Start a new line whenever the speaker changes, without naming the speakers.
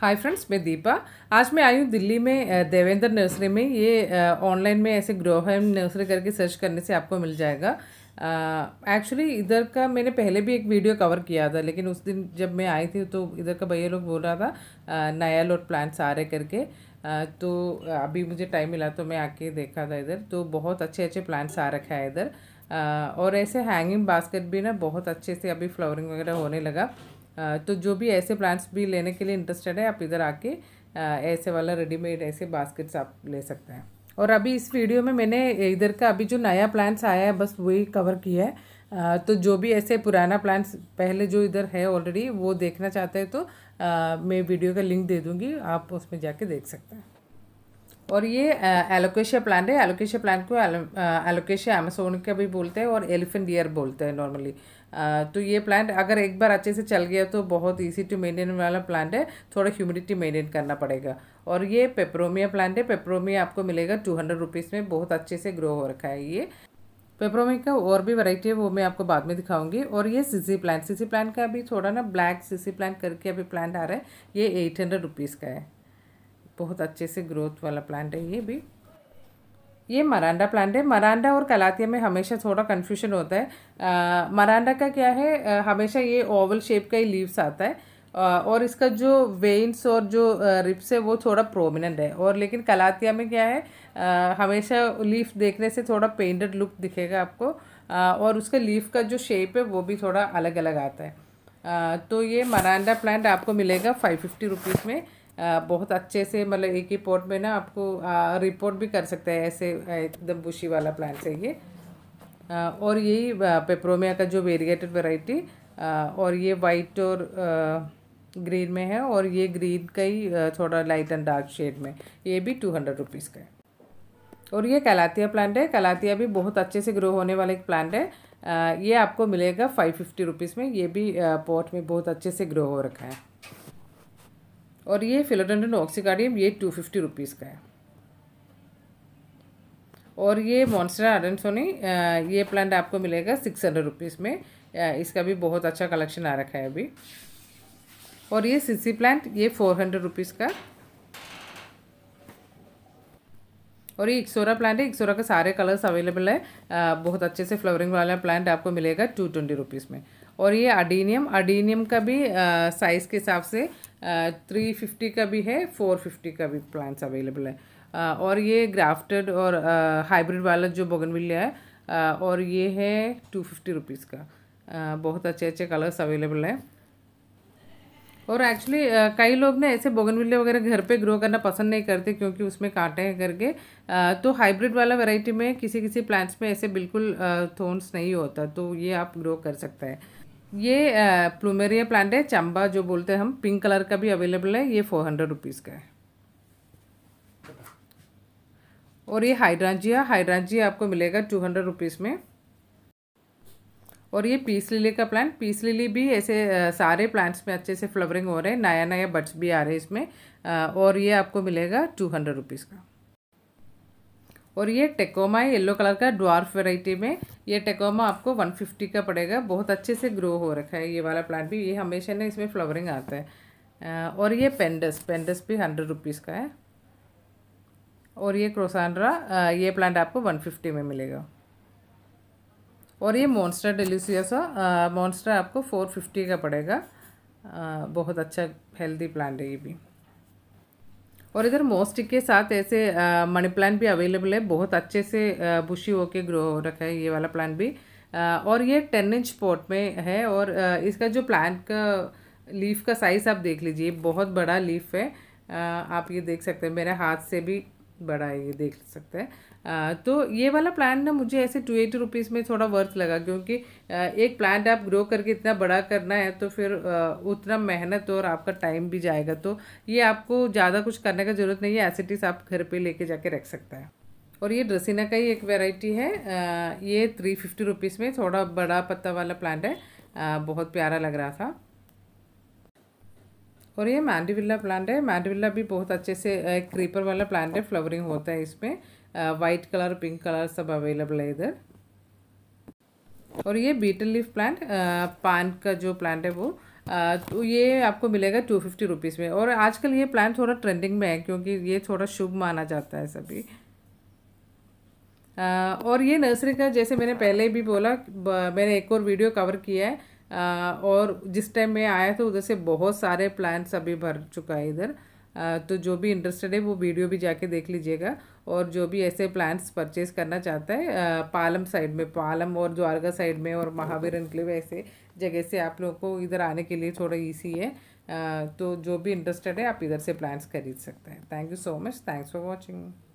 hi friends मैं दीपा आज मैं आई हूँ दिल्ली में देवेंद्र नर्सरी में ये ऑनलाइन में ऐसे ग्रोह नर्सरी करके सर्च करने से आपको मिल जाएगा एक्चुअली uh, इधर का मैंने पहले भी एक वीडियो कवर किया था लेकिन उस दिन जब मैं आई थी तो इधर का भैया लोग बोल रहा था नया लोट प्लांट्स आ रहे करके uh, तो अभी मुझे टाइम मिला तो मैं आके देखा था इधर तो बहुत अच्छे अच्छे प्लांट्स आ रखे है इधर और ऐसे हैंगिंग बास्केट भी ना बहुत अच्छे से अभी फ्लावरिंग वगैरह होने लगा तो जो भी ऐसे प्लांट्स भी लेने के लिए इंटरेस्टेड है आप इधर आके ऐसे वाला रेडीमेड ऐसे बास्केट्स आप ले सकते हैं और अभी इस वीडियो में मैंने इधर का अभी जो नया प्लांट्स आया है बस वही कवर किया है तो जो भी ऐसे पुराना प्लान्स पहले जो इधर है ऑलरेडी वो देखना चाहते हैं तो आ, मैं वीडियो का लिंक दे दूँगी आप उसमें जाके देख सकते हैं और ये एलोकेशिया प्लांट है एलोकेशिया प्लांट को एलोकेशिया का भी बोलते हैं और एलिफेंट डियर बोलते हैं नॉर्मली तो ये प्लांट अगर एक बार अच्छे से चल गया तो बहुत इजी टू मेंटेन वाला प्लांट है थोड़ा ह्यूमिडिटी मेंटेन करना पड़ेगा और ये पेप्रोमिया प्लांट है पेप्रोमिया आपको मिलेगा टू हंड्रेड रुपीज़ में बहुत अच्छे से ग्रो हो रखा है ये पेप्रोमिया का और भी वैरायटी है वो मैं आपको बाद में दिखाऊंगी और ये सीसी प्लांट सीसी प्लांट का अभी थोड़ा ना ब्लैक सीसी प्लांट करके अभी प्लांट आ रहा है ये एट हंड्रेड रुपीज़ का है बहुत अच्छे से ग्रोथ वाला प्लांट है ये भी ये मरांडा प्लांट है मरांडा और कलातिया में हमेशा थोड़ा कन्फ्यूजन होता है आ, मरांडा का क्या है आ, हमेशा ये ओवल शेप का ही लीव्स आता है आ, और इसका जो वेन्स और जो रिप्स है वो थोड़ा प्रोमिनेंट है और लेकिन कलातिया में क्या है आ, हमेशा लीफ देखने से थोड़ा पेंटेड लुक दिखेगा आपको आ, और उसका लीफ का जो शेप है वो भी थोड़ा अलग अलग आता है आ, तो ये मरांडा प्लांट आपको मिलेगा फाइव फिफ्टी रुपीज़ में बहुत अच्छे से मतलब एक ही पोर्ट में ना आपको रिपोर्ट भी कर सकते हैं ऐसे एकदम बुशी वाला प्लांट है ये और यही पेप्रोमिया का जो वेरिएटेड वैरायटी और ये वाइट और ग्रीन में है और ये ग्रीन का ही थोड़ा लाइट एंड डार्क शेड में ये भी टू हंड्रेड रुपीज़ का है और ये कलातिया प्लांट है कलातिया भी बहुत अच्छे से ग्रो होने वाला एक प्लांट है ये आपको मिलेगा फाइव फिफ्टी रुपीज़ में ये भी पॉट में बहुत अच्छे से ग्रो हो रखा है और ये फिलोडेंडन ऑक्सीकार्डियम ये टू फिफ्टी रुपीज़ का है और ये मॉन्सरा आडनसोनी ये प्लांट आपको मिलेगा सिक्स हंड्रेड रुपीज़ में इसका भी बहुत अच्छा कलेक्शन आ रखा है अभी और ये सीसी प्लांट ये फोर हंड्रेड रुपीज़ का और ये इक्सोरा प्लांट है इक्सोरा के सारे कलर्स अवेलेबल है बहुत अच्छे से फ्लावरिंग वाला प्लांट आपको मिलेगा टू ट्वेंटी रुपीज़ में और ये अडीनियम अडीनियम का भी साइज़ के हिसाब से थ्री फिफ्टी का भी है फोर फिफ्टी का भी प्लांट्स अवेलेबल है आ, और ये ग्राफ्टेड और हाइब्रिड वाला जो बोगनविलिया है आ, और ये है टू फिफ्टी रुपीज़ का आ, बहुत अच्छे अच्छे कलर्स अवेलेबल हैं और एक्चुअली कई लोग ना ऐसे बोगनविले वगैरह घर पे ग्रो करना पसंद नहीं करते क्योंकि उसमें कांटे हैं करके तो हाइब्रिड वाला वैरायटी में किसी किसी प्लांट्स में ऐसे बिल्कुल थोन्स नहीं होता तो ये आप ग्रो कर सकते हैं ये प्लूमेरिया प्लांट है चंबा जो बोलते हैं हम पिंक कलर का भी अवेलेबल है ये फोर हंड्रेड रुपीज़ का है और ये हाइड्रांजिया हाइड्रांजिया आपको मिलेगा टू हंड्रेड रुपीज़ में और ये पीस लिली का प्लांट पीस लिली भी ऐसे सारे प्लांट्स में अच्छे से फ्लवरिंग हो रहे हैं नया नया बड्स भी आ रहे हैं इसमें और ये आपको मिलेगा टू हंड्रेड रुपीज़ का और ये टेकोमा है येलो कलर का ड्वार्फ वेराइटी में ये टेकोमा आपको 150 का पड़ेगा बहुत अच्छे से ग्रो हो रखा है ये वाला प्लांट भी ये हमेशा ना इसमें फ्लावरिंग आता है और ये पेंडस पेंडस भी हंड्रेड रुपीज़ का है और ये क्रोसानरा ये प्लांट आपको वन फिफ्टी में मिलेगा और ये मॉन्स्टर डिलीसियस मॉन्स्टर आपको फोर फिफ्टी का पड़ेगा आ, बहुत अच्छा हेल्दी प्लांट है ये भी और इधर मोस्टिक के साथ ऐसे मनी प्लान भी अवेलेबल है बहुत अच्छे से बुशी होके ग्रो हो रखा है ये वाला प्लान भी आ, और ये टेन इंच पॉट में है और आ, इसका जो प्लांट का लीफ का साइज़ आप देख लीजिए बहुत बड़ा लीफ है आ, आप ये देख सकते हैं मेरे हाथ से भी बड़ा है ये देख सकते हैं आ, तो ये वाला प्लान ना मुझे ऐसे टू एटी रुपीज़ में थोड़ा वर्थ लगा क्योंकि एक प्लांट आप ग्रो करके इतना बड़ा करना है तो फिर उतना मेहनत और आपका टाइम भी जाएगा तो ये आपको ज़्यादा कुछ करने का ज़रूरत नहीं है एसिटिस आप घर पे लेके जाके रख सकता है और ये ड्रेसिना का ही एक वेराइटी है ये थ्री फिफ्टी रुपीज़ में थोड़ा बड़ा पत्ता वाला प्लांट है बहुत प्यारा लग रहा था और ये मैंडीविल्ला प्लांट है मैंडीविल्ला भी बहुत अच्छे से एक क्रीपर वाला प्लांट है फ्लावरिंग होता है इसमें वाइट कलर पिंक कलर सब अवेलेबल है इधर और ये बीटल लीफ प्लांट पान का जो प्लांट है वो uh, तो ये आपको मिलेगा टू फिफ्टी रुपीज़ में और आजकल ये प्लान थोड़ा ट्रेंडिंग में है क्योंकि ये थोड़ा शुभ माना जाता है सभी uh, और ये नर्सरी का जैसे मैंने पहले भी बोला मैंने एक और वीडियो कवर किया है uh, और जिस टाइम मैं आया था उधर से बहुत सारे प्लांट्स अभी भर चुका है इधर तो जो भी इंटरेस्टेड है वो वीडियो भी जाके देख लीजिएगा और जो भी ऐसे प्लांट्स परचेज करना चाहता है पालम साइड में पालम और द्वारका साइड में और महावीर एनक्लेव ऐसे जगह से आप लोगों को इधर आने के लिए थोड़ा ईजी है तो जो भी इंटरेस्टेड है आप इधर से प्लांट्स खरीद सकते हैं thank you so much thanks for watching